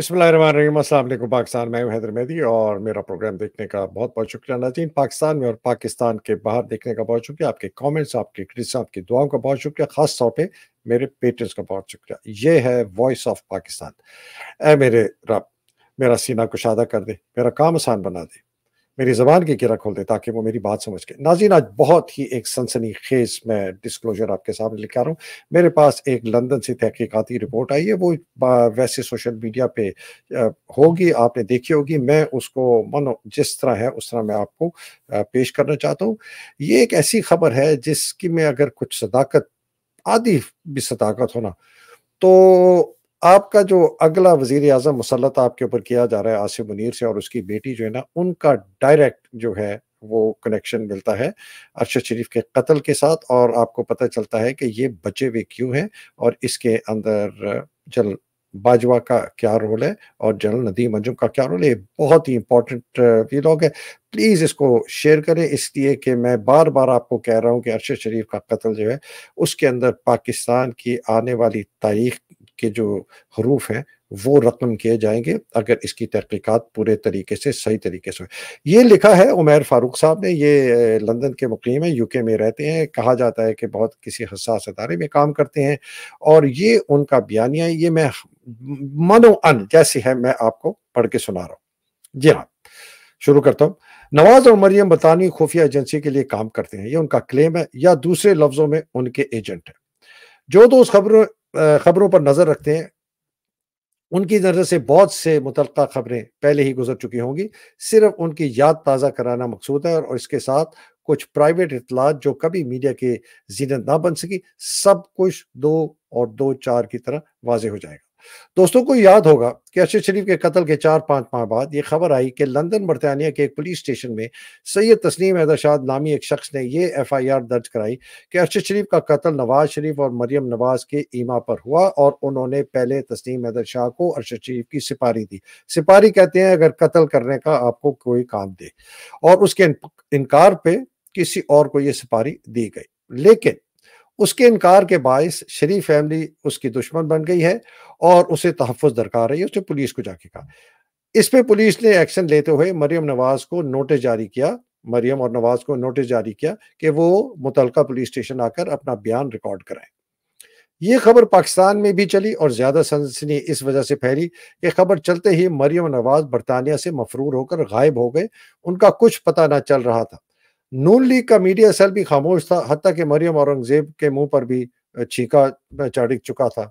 अस्सलाम पाकिस्तान मैं हैदर मेदी और मेरा प्रोग्राम देखने का बहुत बहुत शुक्रिया नाजीन पाकिस्तान में और पाकिस्तान के बाहर देखने का बहुत शुक्रिया आपके कमेंट्स आपके क्रिटिक्स आपकी दुआओं का बहुत शुक्रिया खास तौर पे मेरे पेटेंट्स का बहुत शुक्रिया ये है वॉइस ऑफ पाकिस्तान ए मेरे रब मेरा सीना कुशादा कर दे मेरा काम आसान बना दे मेरी जबान की किरा खोल दे ताकि वो मेरी बात समझ के नाजीन आज बहुत ही एक सनसनी खेज मैं डिस्क्लोजर आपके सामने लिखा रहा हूँ मेरे पास एक लंदन से तहकीकती रिपोर्ट आई है वो वैसे सोशल मीडिया पे होगी आपने देखी होगी मैं उसको मनो जिस तरह है उस तरह मैं आपको पेश करना चाहता हूँ ये एक ऐसी खबर है जिसकी में अगर कुछ सदाकत आदि भी सदाकत होना तो आपका जो अगला वजीर अजम मुसलत आपके ऊपर किया जा रहा है आसिफ मुनीर से और उसकी बेटी जो है ना उनका डायरेक्ट जो है वो कनेक्शन मिलता है अरशद शरीफ के कत्ल के साथ और आपको पता चलता है कि ये बचे हुए क्यों हैं और इसके अंदर जल बाजवा का क्या रोल है और जनरल नदीम अंजुम का क्या रोल है बहुत ही इंपॉर्टेंट व्लॉग है प्लीज़ इसको शेयर करें इसलिए कि मैं बार बार आपको कह रहा हूँ कि अरशद शरीफ का कत्ल जो है उसके अंदर पाकिस्तान की आने वाली तारीख के जो हरूफ हैं वो रकम किए जाएंगे अगर इसकी तहकीकत पूरे तरीके से सही तरीके से ये लिखा है उमेर फारूक साहब ने ये लंदन के मुकीम है यूके में रहते हैं कहा जाता है कि बहुत किसी हसास अदारे में काम करते हैं और ये उनका बयानिया ये मैं मनो अन जैसी है मैं आपको पढ़ के सुना रहा हूँ जी हाँ शुरू करता हूँ नवाज और मरियम बतानी खुफिया एजेंसी के लिए काम करते हैं ये उनका क्लेम है या दूसरे लफ्जों में उनके एजेंट है जो दोस्त तो खबरों खबरों पर नज़र रखते हैं उनकी नज़र से बहुत से मुतल खबरें पहले ही गुजर चुकी होंगी सिर्फ उनकी याद ताज़ा कराना मकसूद है और इसके साथ कुछ प्राइवेट इतलात जो कभी मीडिया के जीनत ना बन सकी सब कुछ दो और दो चार की तरह वाज हो जाएगा दोस्तों को याद होगा कि अरशद शरीफ के कत्ल के चार पांच माह बाद ये खबर आई कि लंदन बरतानिया के एक पुलिस स्टेशन में सैयद तस्नीम अहदाशाद नामी एक शख्स ने यह एफ आई आर दर्ज कराई कि अरशद शरीफ का कत्ल नवाज शरीफ और मरियम नवाज के ईमा पर हुआ और उन्होंने पहले तस्नीम शाह को अरशद शरीफ की सिपारी दी सिपारी कहते हैं अगर कत्ल करने का आपको कोई काम दे और उसके इनकार पे किसी और को यह सिपारी दी गई लेकिन उसके इनकार के बायस शरीफ फैमिली उसकी दुश्मन बन गई है और उसे तहफ़ दरकार रही है उसने पुलिस को जाके कहा इस पर पुलिस ने एक्शन लेते हुए मरियम नवाज को नोटिस जारी किया मरियम और नवाज को नोटिस जारी किया कि वो मुतल पुलिस स्टेशन आकर अपना बयान रिकॉर्ड कराएं ये खबर पाकिस्तान में भी चली और ज्यादा सनसनी इस वजह से फैली कि खबर चलते ही मरियम नवाज बरतानिया से मफरूर होकर गायब हो गए उनका कुछ पता ना चल रहा था नून लीग का मीडिया सेल भी खामोश था हती कि मरियम औरंगजेब के मुंह पर भी छीका चढ़ चुका था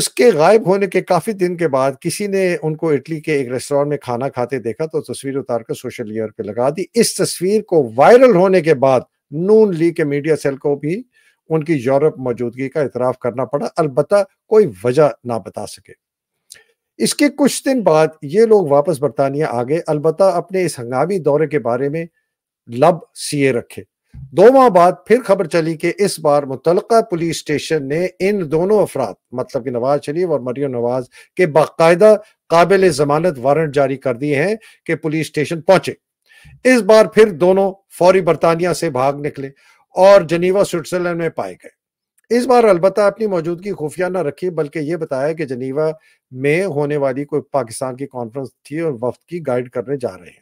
उसके गायब होने के काफ़ी दिन के बाद किसी ने उनको इटली के एक रेस्टोरेंट में खाना खाते देखा तो तस्वीर उतार कर सोशल मीडिया पे लगा दी इस तस्वीर को वायरल होने के बाद नून लीग के मीडिया सेल को भी उनकी यूरोप मौजूदगी का इतराफ़ करना पड़ा अलबत् कोई वजह ना बता सके इसके कुछ दिन बाद ये लोग वापस बरतानिया आ गए अलबत् अपने इस हंगामी दौरे के बारे में लब सीए रखे दो माह बाद फिर खबर चली कि इस बार मुतलका पुलिस स्टेशन ने इन दोनों अफराद मतलब कि नवाज शरीफ और मरियो नवाज के बाकायदा काबिल जमानत वारंट जारी कर दिए हैं कि पुलिस स्टेशन पहुंचे इस बार फिर दोनों फौरी बरतानिया से भाग निकले और जनीवा स्विट्जरलैंड में पाए गए इस बार अलबत् अपनी मौजूदगी खुफिया न रखी बल्कि ये बताया कि जनीवा में होने वाली कोई पाकिस्तान की कॉन्फ्रेंस थी और वफ्त की गाइड करने जा रहे हैं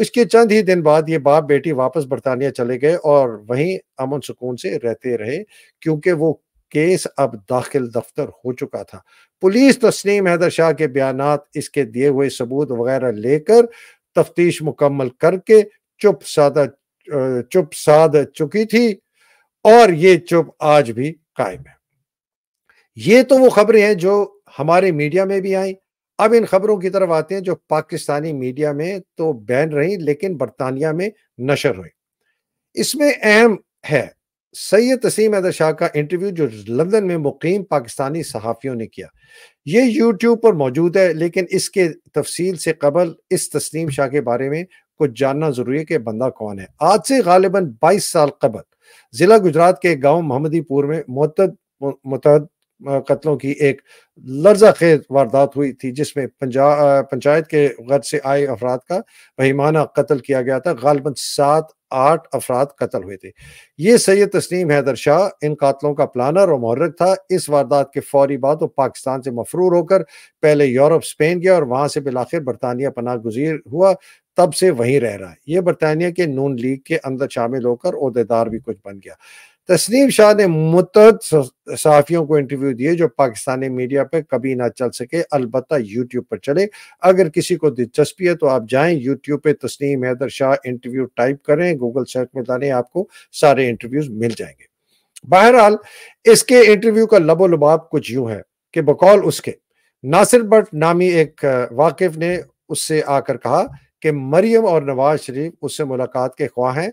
इसके चंद ही दिन बाद ये बाप बेटी वापस बरतानिया चले गए और वहीं अमन सुकून से रहते रहे क्योंकि वो केस अब दाखिल दफ्तर हो चुका था पुलिस तस्नीम हैदर शाह के बयान इसके दिए हुए सबूत वगैरह लेकर तफ्तीश मुकम्मल करके चुप सादा चुप साध चुकी थी और ये चुप आज भी कायम है ये तो वो खबरें हैं जो हमारे मीडिया में भी आई अब इन खबरों की तरफ आते हैं जो पाकिस्तानी मीडिया में तो बैन रही लेकिन बरतानिया में नशर हुई इसमें अहम है सैयद तसीम अदर शाह का इंटरव्यू जो लंदन में मुकीम पाकिस्तानी सहाफ़ियों ने किया ये यूट्यूब पर मौजूद है लेकिन इसके तफसील से कबल इस तस्नीम शाह के बारे में कुछ जानना ज़रूरी है कि बंदा कौन है आज से गालिबा बाईस साल कबल ज़िला गुजरात के गाँव मोहम्मदीपुर में मतद मतद कत्लों की एक लर्जा खेज वारदात हुई थी जिसमें पंचायत के घर से आए अफराद का बहिमाना कत्ल किया गया था गालबन सात आठ अफराद कत्ल हुए थे ये सैयद तस्नीम हैदर शाह इन कातलों का प्लानर और महर्रक था इस वारदात के फौरी बाद वो पाकिस्तान से मफरूर होकर पहले यूरोप स्पेन गया और वहाँ से बिलाखिर बरतानिया पनाह गुजीर हुआ तब से वहीं रह रहा है ये बरतानिया के नून लीग के अंदर शामिल होकर अहदेदार भी कुछ बन गया तस्नीम शाह ने मुतद सहाफ़ियों को इंटरव्यू दिए जो पाकिस्तानी मीडिया पर कभी ना चल सके अलबत् यूट्यूब पर चले अगर किसी को दिलचस्पी है तो आप जाएं यूट्यूब पे तस्नीम हैदर शाह इंटरव्यू टाइप करें गूगल सर्च में जाने आपको सारे इंटरव्यूज मिल जाएंगे बहरहाल इसके इंटरव्यू का लबो लबाब कुछ यूं है कि बकौल उसके नासिर भट्ट नामी एक वाकिफ ने उससे आकर कहा कि मरियम और नवाज शरीफ उससे मुलाकात के ख्वाह हैं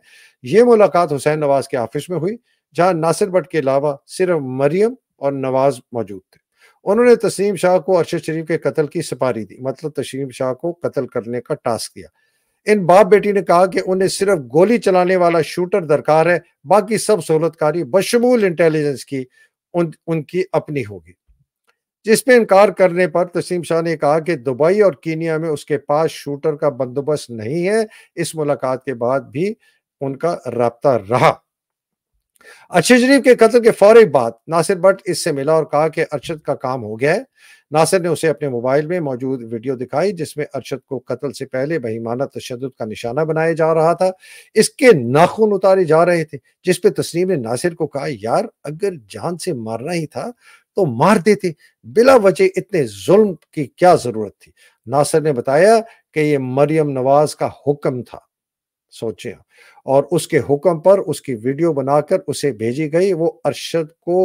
ये मुलाकात हुसैन नवाज के ऑफिस में हुई जहां नासिर भट्ट के अलावा सिर्फ मरियम और नवाज मौजूद थे उन्होंने तस्नीम शाह को अरशद शरीफ के कत्ल की सिपारी दी मतलब तस्नीम शाह को कत्ल करने का टास्क दिया इन बाप बेटी ने कहा कि उन्हें सिर्फ गोली चलाने वाला शूटर दरकार है बाकी सब सहूलतकारी बशमूल इंटेलिजेंस की उन उनकी अपनी होगी जिसमें इनकार करने पर तसीम शाह ने कहा कि दुबई और कीनिया में उसके पास शूटर का बंदोबस्त नहीं है इस मुलाकात के बाद भी उनका रहा अर्शद शरीफ के कत्ल के फौरी बाद नासिर भट्ट इससे मिला और कहा कि अरशद का काम हो गया है नासिर ने उसे अपने मोबाइल में मौजूद वीडियो दिखाई जिसमें अरशद को कत्ल से पहले बहीमाना तशद का निशाना बनाया जा रहा था इसके नाखून उतारे जा रहे थे जिसपे तस्नीम ने नासिर को कहा यार अगर जान से मारना ही था तो मार देते बिला वजह इतने जुल्म की क्या जरूरत थी नासिर ने बताया कि ये मरियम नवाज का हुक्म था सोचे और उसके हुक्म पर उसकी वीडियो बनाकर उसे भेजी गई वो अरशद को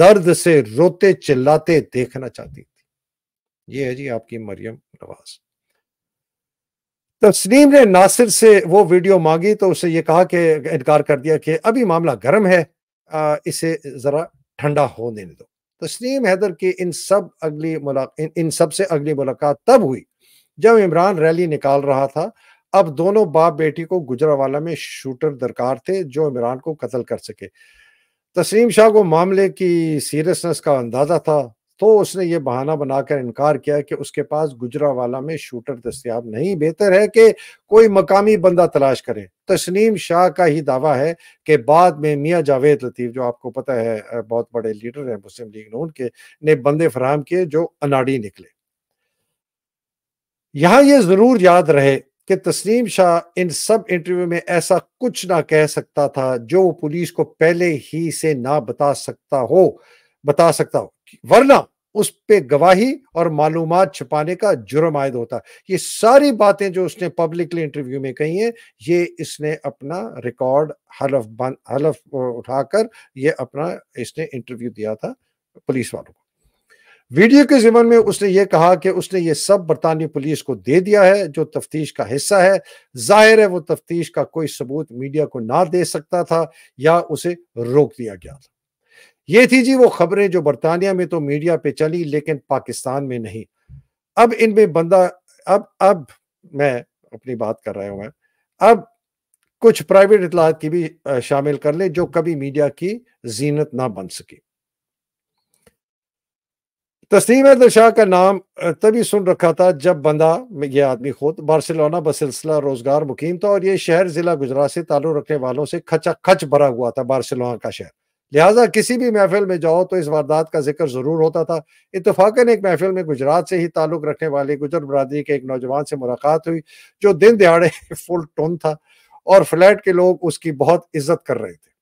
दर्द से रोते चिल्लाते देखना चाहती थी ये है जी आपकी मरियम नवाज तस्नीम ने नासिर से वो वीडियो मांगी तो उसे ये कहा कि इनकार कर दिया कि अभी मामला गर्म है आ, इसे जरा ठंडा होने दो तस्नीम हैदर की इन सब अगली मुलाक इन, इन सबसे अगली मुलाकात तब हुई जब इमरान रैली निकाल रहा था अब दोनों बाप बेटी को गुजरावाला में शूटर दरकार थे जो इमरान को कत्ल कर सके तस्लीम शाह को मामले की सीरियसनेस का अंदाजा था तो उसने ये बहाना बनाकर इनकार किया कि उसके पास गुजरावाला में शूटर दस्तियाब नहीं बेहतर है कि कोई मकामी बंदा तलाश करे तस्नीम शाह का ही दावा है कि बाद में मियाँ जावेद लतीफ़ जो आपको पता है बहुत बड़े लीडर हैं मुस्लिम लीग नून के ने बंदे फराम किए जो अनाड़ी निकले यहां ये ज़रूर याद रहे कि तस्नीम शाह इन सब इंटरव्यू में ऐसा कुछ ना कह सकता था जो वो पुलिस को पहले ही से ना बता सकता हो बता सकता हो वरना उस पे गवाही और मालूम छिपाने का जुर्म आयद होता ये सारी बातें जो उसने पब्लिकली इंटरव्यू में कही हैं ये इसने अपना रिकॉर्ड हलफ बन हलफ उठाकर ये अपना इसने इंटरव्यू दिया था पुलिस वालों को वीडियो के जिमन में उसने ये कहा कि उसने ये सब बरतानी पुलिस को दे दिया है जो तफ्तीश का हिस्सा है जाहिर है वो तफ्तीश का कोई सबूत मीडिया को ना दे सकता था या उसे रोक दिया गया था ये थी जी वो खबरें जो बरतानिया में तो मीडिया पे चली लेकिन पाकिस्तान में नहीं अब इनमें बंदा अब अब मैं अपनी बात कर रहा हूं अब कुछ प्राइवेट इतलात की भी शामिल कर ले जो कभी मीडिया की जीनत ना बन सकी तस्लीम शाह का नाम तभी सुन रखा था जब बंदा ये आदमी खुद बार्सिलोना बसिलसिला रोजगार मुकीम था और यह शहर जिला गुजरात से ताल्लुक रखने वालों से खचा खच भरा हुआ था बार्सिलोना का शहर लिहाजा किसी भी महफिल में जाओ तो इस वारदात का जिक्र जरूर होता था इतफाकन एक महफिल में गुजरात से ही ताल्लुक रखने वाले गुजर बरदरी के एक नौजवान से मुलाकात हुई जो दिन दिहाड़े फुल टोन था और फ्लैट के लोग उसकी बहुत इज्जत कर रहे थे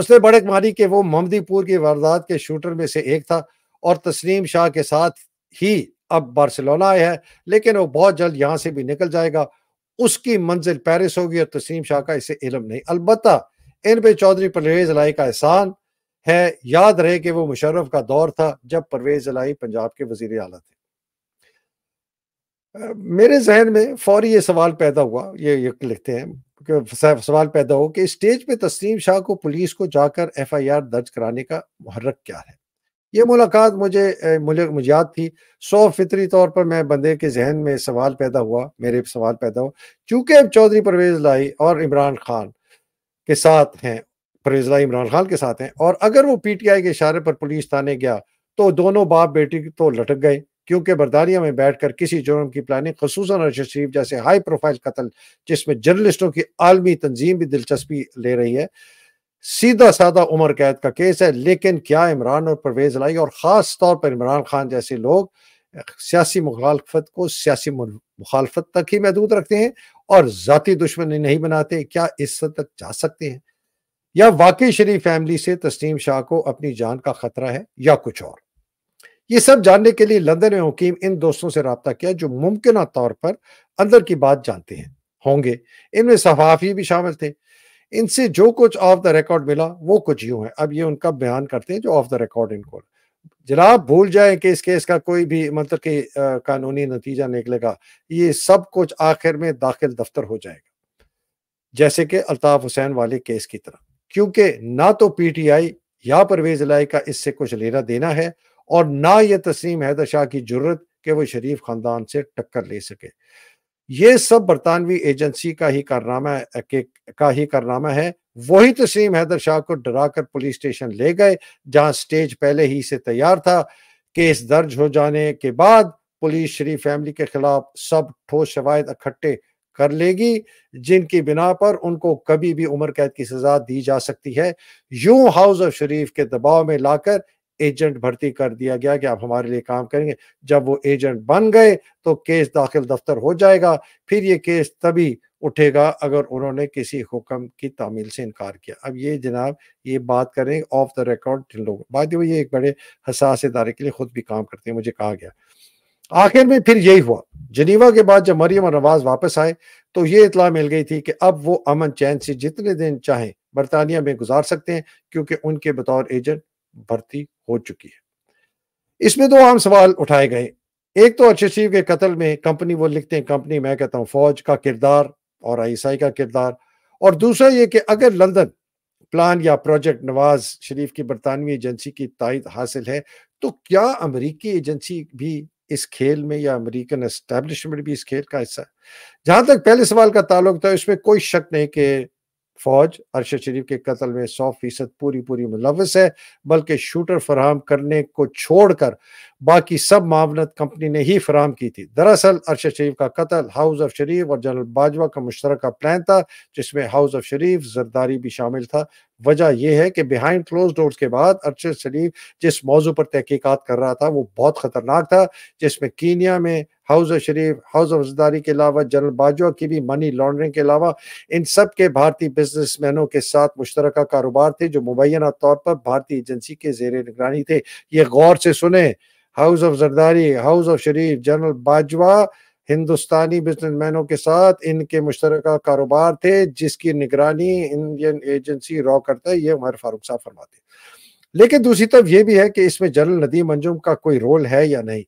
उसने बड़े मानी कि वो ममदीपुर की वारदात के शूटर में से एक था और तस्नीम शाह के साथ ही अब बार्सिलोना आया है लेकिन वो बहुत जल्द यहाँ से भी निकल जाएगा उसकी मंजिल पेरिस होगी और तस्नीम शाह का इसे इलम नहीं अलबत् इन पे चौधरी परवेज लाई का एहसान है याद रहे कि वो मुशर्रफ का दौर था जब परवेज लाई पंजाब के वजीर अला थे मेरे जहन में फौरी ये सवाल पैदा हुआ ये, ये लिखते हैं सवाल पैदा हो कि स्टेज पे तस्नीम शाह को पुलिस को जाकर एफ आई आर दर्ज कराने का मुहर्रक क्या है ये मुलाकात मुझे मुझे मुझे याद थी सौ फितरी तौर पर मैं बंदे के जहन में सवाल पैदा हुआ मेरे सवाल पैदा हुआ अब चौधरी परवेज लाई और इमरान खान के साथ हैं परवेज लाई इमरान खान के साथ हैं और अगर वो पीटीआई के इशारे पर पुलिस थाने गया तो दोनों बाप बेटी तो लटक गए क्योंकि बरदारिया में बैठकर किसी जुर्म की प्लानिंग खसूस अरशद शरीफ जैसे हाई प्रोफाइल कत्ल जिसमें जर्नलिस्टों की आलमी तंजीम भी दिलचस्पी ले रही है सीधा साधा उम्र कैद का केस है लेकिन क्या इमरान और परवेज लाई और ख़ास तौर पर इमरान खान जैसे लोग सियासी मुखालफत को सियासी मुखालफत तक ही महदूद रखते हैं और जाति दुश्मनी नहीं बनाते क्या इस हद तक जा सकते हैं या वाकई शरीफ फैमिली से तस्नीम शाह को अपनी जान का खतरा है या कुछ और ये सब जानने के लिए लंदन में हकीम इन दोस्तों से रबता किया जो मुमकिन तौर पर अंदर की बात जानते हैं होंगे इनमें सहाफ़ी भी शामिल थे इनसे जो कुछ ऑफ द रिकॉर्ड मिला वो कुछ यूं है अब ये उनका बयान करते हैं जो ऑफ द रिकॉर्ड इनको जनाब भूल जाए कि इस केस का कोई भी मतलब कि कानूनी नतीजा निकलेगा ये सब कुछ आखिर में दाखिल दफ्तर हो जाएगा जैसे कि अल्ताफ हुसैन वाले केस की तरह क्योंकि ना तो पीटीआई या परवेज लाई का इससे कुछ लेना देना है और ना यह तस्लीम हैदर शाह की जरूरत कि वो शरीफ खानदान से टक्कर ले सके ये सब बरतानवी एजेंसी का ही कारनामा के का ही कारनामा है वही तस्लीम हैदर शाह को डरा कर पुलिस स्टेशन ले गए जहां स्टेज पहले ही से तैयार था केस दर्ज हो जाने के बाद पुलिस शरीफ फैमिली के खिलाफ सब ठोस शवायद इकट्ठे कर लेगी जिनकी बिना पर उनको कभी भी उम्र कैद की सजा दी जा सकती है यूं हाउस ऑफ शरीफ के दबाव में लाकर एजेंट भर्ती कर दिया गया कि आप हमारे लिए काम करेंगे जब वो एजेंट बन गए तो केस दाखिल दफ्तर हो जाएगा फिर ये केस तभी उठेगा अगर उन्होंने किसी हुक्म की तामील से इनकार किया अब ये जनाब ये बात करें ऑफ द रिकॉर्ड जिन बात ये एक बड़े हसास इदारे के लिए खुद भी काम करते हैं मुझे कहा गया आखिर में फिर यही हुआ जनीवा के बाद जब मरियम और नवाज वापस आए तो ये इतला मिल गई थी कि अब वो अमन चैन से जितने दिन चाहें बरतानिया में गुजार सकते हैं क्योंकि उनके बतौर एजेंट भर्ती हो चुकी है इसमें दो आम सवाल उठाए गए एक तो अक्षय शिव के कत्ल में कंपनी वो लिखते हैं कंपनी मैं कहता हूं फौज का किरदार और आईएसआई का किरदार और दूसरा ये कि अगर लंदन प्लान या प्रोजेक्ट नवाज शरीफ की बरतानवी एजेंसी की तायद हासिल है तो क्या अमरीकी एजेंसी भी इस खेल में या अमरीकन एस्टेब्लिशमेंट भी इस खेल का हिस्सा है जहां तक पहले सवाल का ताल्लुक था उसमें कोई शक नहीं कि फौज अरशद शरीफ के कत्ल में सौ फीसद पूरी पूरी मुलवस है बल्कि शूटर फराहम करने को छोड़कर बाकी सब मामलत कंपनी ने ही फराहम की थी दरअसल अरशद शरीफ का कत्ल हाउस ऑफ शरीफ और जनरल बाजवा का मुश्तर प्लान था जिसमें हाउस ऑफ शरीफ जरदारी भी शामिल था वजह यह है कि बिहाइंड क्लोज डोर्स के बाद अरशद शरीफ जिस मौजू पर तहकीकत कर रहा था वो बहुत ख़तरनाक था जिसमें कीनिया में house of Sharif house of वफदारी के अलावा जनरल बाजवा की भी मनी लॉन्ड्रिंग के अलावा इन सब के भारतीय बिजनेसमैनों के साथ मुश्तर कारोबार थे जो मुबैना तौर पर भारतीय एजेंसी के जेर निगरानी थे ये गौर से सुने house of Zardari house of Sharif general Bajwa हिंदुस्तानी बिजनेसमैनों के साथ इनके मुश्तर कारोबार थे जिसकी निगरानी इंडियन एजेंसी रॉ करता है ये उमर फारूक साहब फरमाते लेकिन दूसरी तरफ यह भी है कि इसमें जनरल नदीम अंजुम का कोई रोल है या नहीं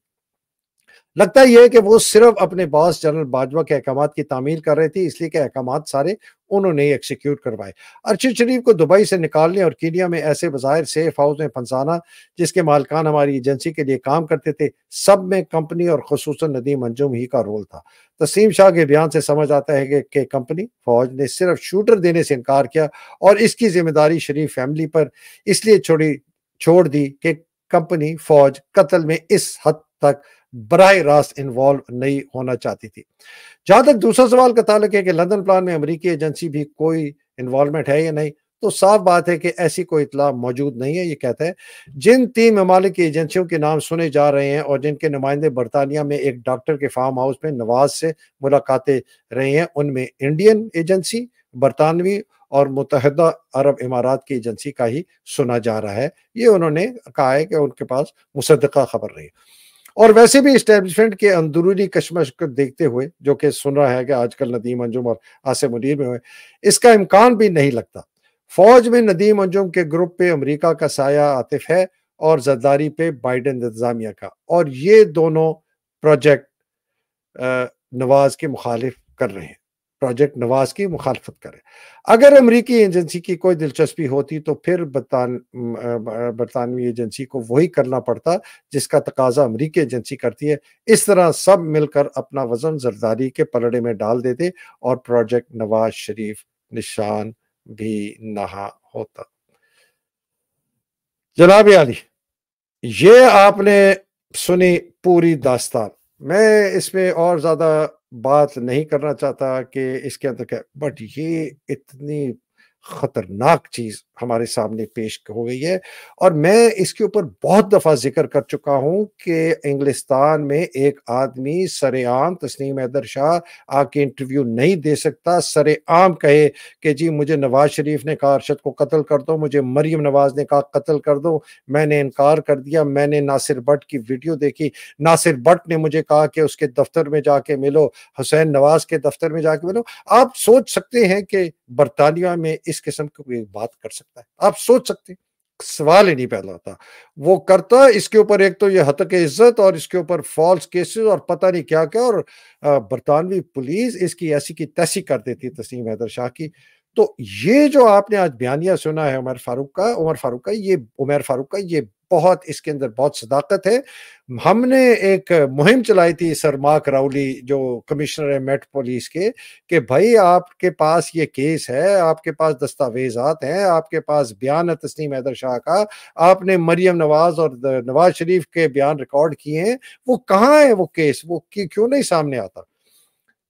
लगता यह है कि वो सिर्फ अपने बॉस जनरल बाजवा के अहकाम की तामील कर रहे थे इसलिए के अहकाम सारे उन्होंने ही एक्सिक्यूट करवाए अर्शद शरीफ को दुबई से निकालने और कीनिया में ऐसे बाजार सेफ हाउस में फंसाना जिसके मालकान हमारी एजेंसी के लिए काम करते थे सब में कंपनी और खसूस नदीम अंजुम ही का रोल था तसीम शाह के बयान से समझ आता है कि कंपनी फौज ने सिर्फ शूटर देने से इनकार किया और इसकी जिम्मेदारी शरीफ फैमिली पर इसलिए छोड़ी छोड़ दी कि कंपनी फौज कत्ल में इस हद तक बरह रास्त इन्वॉल्व नहीं होना चाहती थी जहां तक दूसरा सवाल का ताल्लुक है कि लंदन प्लान में अमरीकी एजेंसी भी कोई इन्वॉल्वमेंट है या नहीं तो साफ बात है कि ऐसी कोई इतला मौजूद नहीं है ये कहता है जिन तीन ममालिक एजेंसियों के नाम सुने जा रहे हैं और जिनके नुमाइंदे बरतानिया में एक डॉक्टर के फार्म हाउस में नवाज से मुलाकातें रही हैं उनमें इंडियन एजेंसी बरतानवी और मुतहदा अरब इमारात की एजेंसी का ही सुना जा रहा है ये उन्होंने कहा है कि उनके पास मुसदा खबर रही और वैसे भी इस्टेब्लिशमेंट के अंदरूनी कशमश को देखते हुए जो कि सुन रहा है कि आजकल नदीम अंजुम और आसिम मुनीर में हुए इसका इम्कान भी नहीं लगता फौज में नदीम अंजुम के ग्रुप पे अमेरिका का साया आतिफ है और जरदारी पे बाइडन इंतजामिया का और ये दोनों प्रोजेक्ट नवाज के मुखालिफ कर रहे हैं प्रोजेक्ट नवाज की मुखालफत करे अगर अमरीकी एजेंसी की कोई दिलचस्पी होती तो फिर बरतान बरतानवी एजेंसी को वही करना पड़ता जिसका तकाजा अमरीकी एजेंसी करती है इस तरह सब मिलकर अपना वजन जरदारी के पलड़े में डाल देते और प्रोजेक्ट नवाज शरीफ निशान भी नहा होता जनाब आली ये आपने सुनी पूरी दास्तान मैं इसमें और ज़्यादा बात नहीं करना चाहता कि इसके अंदर क्या बट ये इतनी खतरनाक चीज़ हमारे सामने पेश हो गई है और मैं इसके ऊपर बहुत दफ़ा जिक्र कर चुका हूं कि इंग्लिस्तान में एक आदमी सरेआम तस्नीम हैदर शाह आके इंटरव्यू नहीं दे सकता सरेआम कहे कि जी मुझे नवाज शरीफ ने कहा अरशद को कत्ल कर दो मुझे मरियम नवाज ने कहा कत्ल कर दो मैंने इनकार कर दिया मैंने नासिर भट्ट की वीडियो देखी नासिर भट्ट ने मुझे कहा कि उसके दफ्तर में जाके मिलो हुसैन नवाज के दफ्तर में जाके मिलो आप सोच सकते हैं कि बरतानिया में इस किस्म की कोई बात कर सकते सकता है आप सोच सकते सवाल ही नहीं पैदा होता वो करता इसके ऊपर एक तो ये के इज्जत और इसके ऊपर फॉल्स केसेस और पता नहीं क्या क्या और बरतानवी पुलिस इसकी ऐसी की तैसी कर देती तस्म हैदर शाह की तो ये जो आपने आज बयानिया सुना है उमर फारूक का उमर फारूक का ये उमर फारूक का ये बहुत इसके अंदर बहुत सदाकत है हमने एक मुहिम चलाई थी सर मार्क राउली जो कमिश्नर है मेट पुलिस के कि भाई आपके पास ये केस है आपके पास दस्तावेजात हैं आपके पास बयान है तस्नीम हैदर शाह का आपने मरियम नवाज और नवाज शरीफ के बयान रिकॉर्ड किए हैं वो कहाँ है वो केस वो क्यों नहीं सामने आता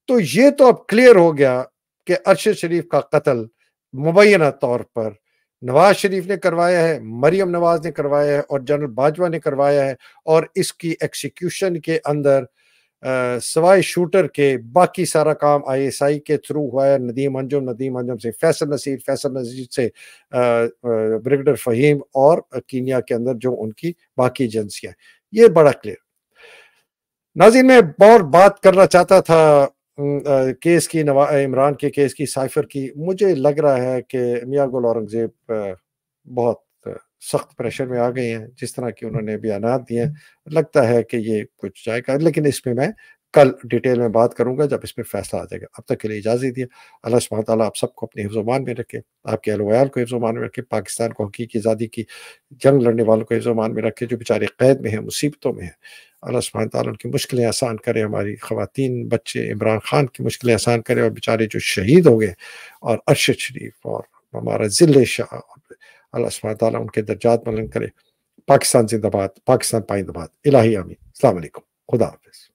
तो ये तो अब क्लियर हो गया कि अरशद शरीफ का कत्ल मुबैना तौर पर नवाज शरीफ ने करवाया है मरियम नवाज ने करवाया है और जनरल बाजवा ने करवाया है और इसकी एक्सिक्यूशन के अंदर सवाई शूटर के बाकी सारा काम आईएसआई के थ्रू हुआ है नदीम अंजुम नदीम अंजुम से फैसल नसीर फैसल नसीर से ब्रिगेडर फहीम और कीनिया के अंदर जो उनकी बाकी एजेंसियां ये बड़ा क्लियर नाजिन मैं और बात करना चाहता था केस की नवा इमरान के केस की साइफर की मुझे लग रहा है कि मियाँ गुल औरंगज़ेब बहुत सख्त प्रेशर में आ गए हैं जिस तरह की उन्होंने बयान दिए लगता है कि ये कुछ जाएगा लेकिन इसमें मैं कल डिटेल में बात करूंगा जब इस पर फैसला आ जाएगा अब तक के लिए इजाज़त दी अल्लाह सुबह ताली आप सबको अपने हिफ्जमान में रखे आपके अलवयाल को हिफ्जमान में रखे पाकिस्तान को हकीक आज़ादी की जंग लड़ने वालों को हिफ्जमान में रखे जो बेचारे कैद में हैं मुसीबतों में हैं अल्लाह सुबह ताली उनकी मुश्किलें आसान करे हमारी खुवान बच्चे इमरान खान की मुश्किलें आसान करे और बेचारे जो शहीद हो गए और अरशद शरीफ और हमारा ज़िल शाह अल्लाह सुबह ताली उनके दर्जात मलंग करे पाकिस्तान जिंदाबाद पाकिस्तान पाइंदाबाद इलाही आमीन अलैक्म खुदा हाफिज़